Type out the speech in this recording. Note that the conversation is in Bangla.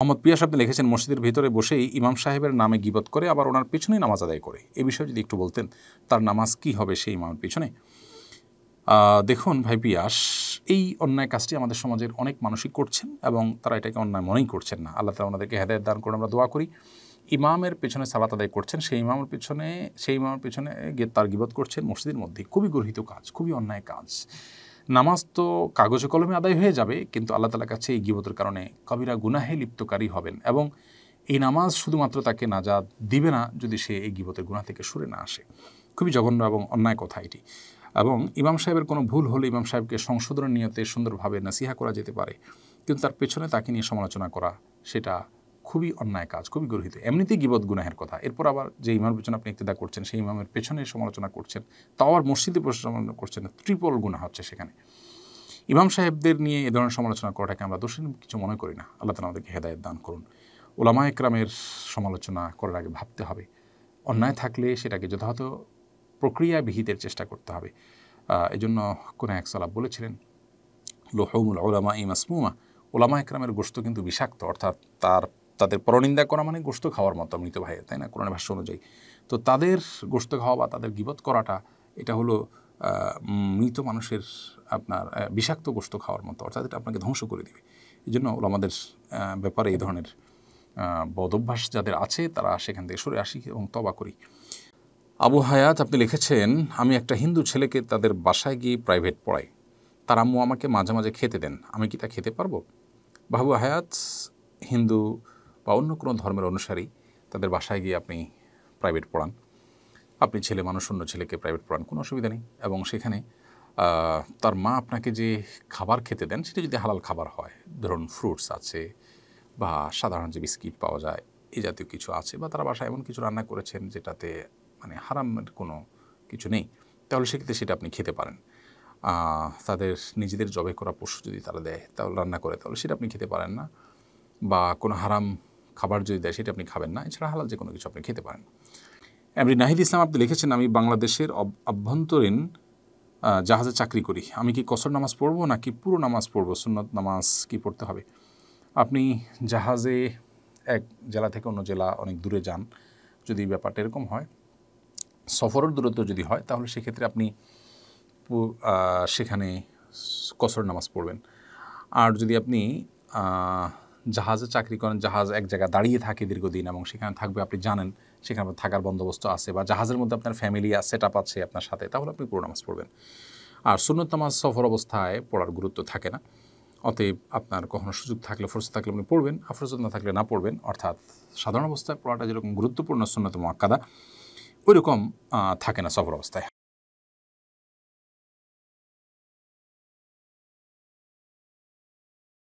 মোহাম্মদ পিয়া সাহেব লিখেছেন মসজিদের ভিতরে বসেই ইমাম সাহেবের নামে গিবত করে আবার ওনার পিছনেই নামাজ আদায় করে এ বিষয়ে যদি একটু বলতেন তার নামাজ কি হবে সেই ইমামের পিছনে দেখুন ভাই পিয়াস এই অন্যায় কাজটি আমাদের সমাজের অনেক মানুষই করছেন এবং তারা এটাকে অন্যায় মনেই করছেন না আল্লাহ তালা ওনাদেরকে হেদায়ত দান করে আমরা দোয়া করি ইমামের পেছনে সালাত আদায় করছেন সেই ইমামের পেছনে সেই ইমামের পেছনে তার গিবত করছেন মসজিদের মধ্যে খুবই গর্হিত কাজ খুবই অন্যায় কাজ নামাজ তো কাগজে কলমে আদায় হয়ে যাবে কিন্তু আল্লাহ তালার কাছে এই গিবতের কারণে কবিরা গুনাহে লিপ্তকারী হবেন এবং এই নামাজ শুধুমাত্র তাকে নাজাদ দিবে না যদি সে এই গিবতের গুণা থেকে সরে না আসে খুবই জঘন্য এবং অন্যায় কথা এটি এবং ইমাম সাহেবের কোনো ভুল হলে ইমাম সাহেবকে সংশোধনের নিয়তে সুন্দরভাবে নাসিহা করা যেতে পারে কিন্তু তার পেছনে তাকে নিয়ে সমালোচনা করা সেটা খুবই অন্যায় কাজ খুবই গর্হিত এমনিতেই গিবত গুনাহের কথা এরপর আবার যে ইমামের পেছনে আপনি ইত্তেদা করছেন সেই ইমামের পেছনে সমালোচনা করছেন তাও আবার মসজিদে সমালোচনা করছেন ট্রিপল গুণা হচ্ছে সেখানে ইমাম সাহেবদের নিয়ে এ ধরনের সমালোচনা করাটাকে আমরা দোষী কিছু মনে করি না আল্লাহ তালা আমাদেরকে হেদায়ত দান করুন ওলামা একরামের সমালোচনা করার আগে ভাবতে হবে অন্যায় থাকলে সেটাকে যথাযথ প্রক্রিয়া বিহিতের চেষ্টা করতে হবে জন্য কোনো এক সালাব বলেছিলেন লোহমুল ওলামা ইমাসমুমা ওলামা একরামের গোস্ত কিন্তু বিষাক্ত অর্থাৎ তার তাদের পরনিন্দা করা মানে গোস্ত খাওয়ার মতো মৃত ভাইয়ের তাই না কোরআন ভাষ্য অনুযায়ী তো তাদের গোস্ত খাওয়া বা তাদের গিবত করাটা এটা হলো মৃত মানুষের আপনার বিষাক্ত গোস্ত খাওয়ার মতো অর্থাৎ এটা আপনাকে ধ্বংস করে দেবে এই জন্য আমাদের ব্যাপারে এই ধরনের বদভ্যাস যাদের আছে তারা সেখান থেকে সরে আসি এবং তবা করি আবু হায়াত আপনি লিখেছেন আমি একটা হিন্দু ছেলেকে তাদের বাসায় গিয়ে প্রাইভেট পড়াই তার আম্মু আমাকে মাঝে মাঝে খেতে দেন আমি কি তা খেতে পারবো বাবু হায়াত হিন্দু বা অন্য কোনো ধর্মের অনুসারী তাদের বাসায় গিয়ে আপনি প্রাইভেট পড়ান আপনি ছেলে মানুষ অন্য ছেলেকে প্রাইভেট পড়ান কোনো অসুবিধা নেই এবং সেখানে তার মা আপনাকে যে খাবার খেতে দেন সেটা যদি হালাল খাবার হয় ধরুন ফ্রুটস আছে বা সাধারণ যে বিস্কিট পাওয়া যায় এই জাতীয় কিছু আছে বা তারা বাসায় এমন কিছু রান্না করেছেন যেটাতে মানে হারামের কোনো কিছু নেই তাহলে সেক্ষেত্রে সেটা আপনি খেতে পারেন তাদের নিজেদের জবে করা পশু যদি তারা দেয় তাহলে রান্না করে তাহলে সেটা আপনি খেতে পারেন না বা কোনো হারাম খাবার যদি দেয় সেটা আপনি খাবেন না এছাড়া হালাল যে কোনো কিছু আপনি খেতে পারেন এমনি নাহিদ ইসলাম আপনি লিখেছেন আমি বাংলাদেশের অভ্যন্তরীণ জাহাজে চাকরি করি আমি কি কসর নামাজ পড়বো নাকি পুরো নামাজ পড়বো সুন্নত নামাজ কি পড়তে হবে আপনি জাহাজে এক জেলা থেকে অন্য জেলা অনেক দূরে যান যদি ব্যাপারটা এরকম হয় সফরের দূরত্ব যদি হয় তাহলে সেক্ষেত্রে আপনি সেখানে কসর নামাজ পড়বেন আর যদি আপনি জাহাজে চাকরি করেন জাহাজ এক জায়গায় দাঁড়িয়ে থাকে দীর্ঘদিন এবং সেখানে থাকবে আপনি জানেন সেখানে থাকার বন্দোবস্ত আছে বা জাহাজের মধ্যে আপনার ফ্যামিলি সেট আপ আছে আপনার সাথে তাহলে আপনি পুরো নামাজ পড়বেন আর সুন্নত নামাজ সফর অবস্থায় পড়ার গুরুত্ব থাকে না অতএব আপনার কখনো সুযোগ থাকলে ফুরসত থাকলে আপনি পড়বেন ফুরসত না থাকলে না পড়বেন অর্থাৎ সাধারণ অবস্থায় পড়াটা যেরকম গুরুত্বপূর্ণ সুন্নত মোয়াক্কাদা ওইরকম থাকে না সফর অবস্থায়